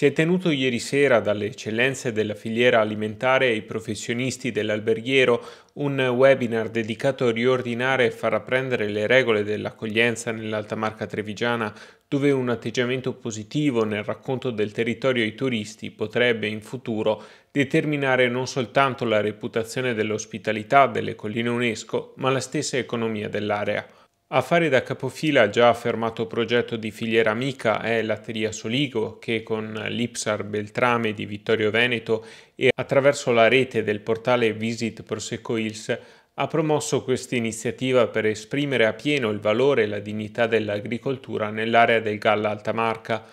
Si è tenuto ieri sera dalle eccellenze della filiera alimentare e ai professionisti dell'alberghiero un webinar dedicato a riordinare e far apprendere le regole dell'accoglienza nell'Alta Marca Trevigiana, dove un atteggiamento positivo nel racconto del territorio ai turisti potrebbe in futuro determinare non soltanto la reputazione dell'ospitalità delle colline UNESCO, ma la stessa economia dell'area. A fare da capofila già affermato progetto di filiera amica è l'Atteria Soligo che con l'Ipsar Beltrame di Vittorio Veneto e attraverso la rete del portale Visit Prosecco Hills ha promosso questa iniziativa per esprimere a pieno il valore e la dignità dell'agricoltura nell'area del Galla Altamarca.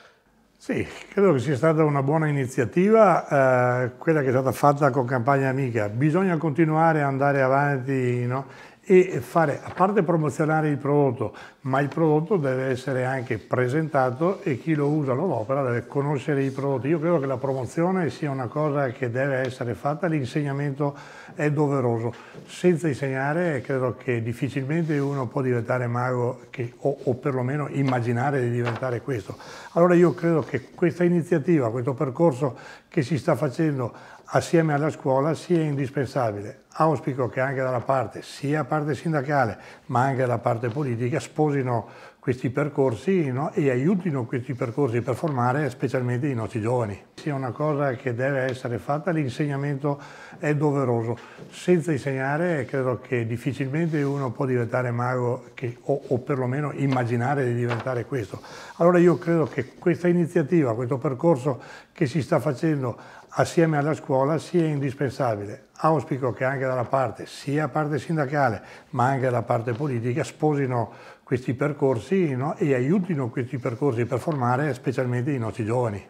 Sì, credo che sia stata una buona iniziativa eh, quella che è stata fatta con Campagna Amica. Bisogna continuare ad andare avanti no? e fare, a parte promozionare il prodotto, ma il prodotto deve essere anche presentato e chi lo usa lo opera deve conoscere i prodotti. Io credo che la promozione sia una cosa che deve essere fatta, l'insegnamento è doveroso. Senza insegnare credo che difficilmente uno può diventare mago che, o, o perlomeno immaginare di diventare questo. Allora io credo che questa iniziativa, questo percorso che si sta facendo assieme alla scuola sia indispensabile. Auspico che anche dalla parte, sia parte sindacale ma anche dalla parte politica, sposino questi percorsi no? e aiutino questi percorsi per formare specialmente i nostri giovani. Sia una cosa che deve essere fatta, l'insegnamento è doveroso. Senza insegnare credo che difficilmente uno può diventare mago che, o, o perlomeno immaginare di diventare questo. Allora io credo che questa iniziativa, questo percorso che si sta facendo assieme alla scuola sia indispensabile auspico che anche dalla parte, sia parte sindacale, ma anche dalla parte politica, sposino questi percorsi no? e aiutino questi percorsi per formare specialmente i nostri giovani.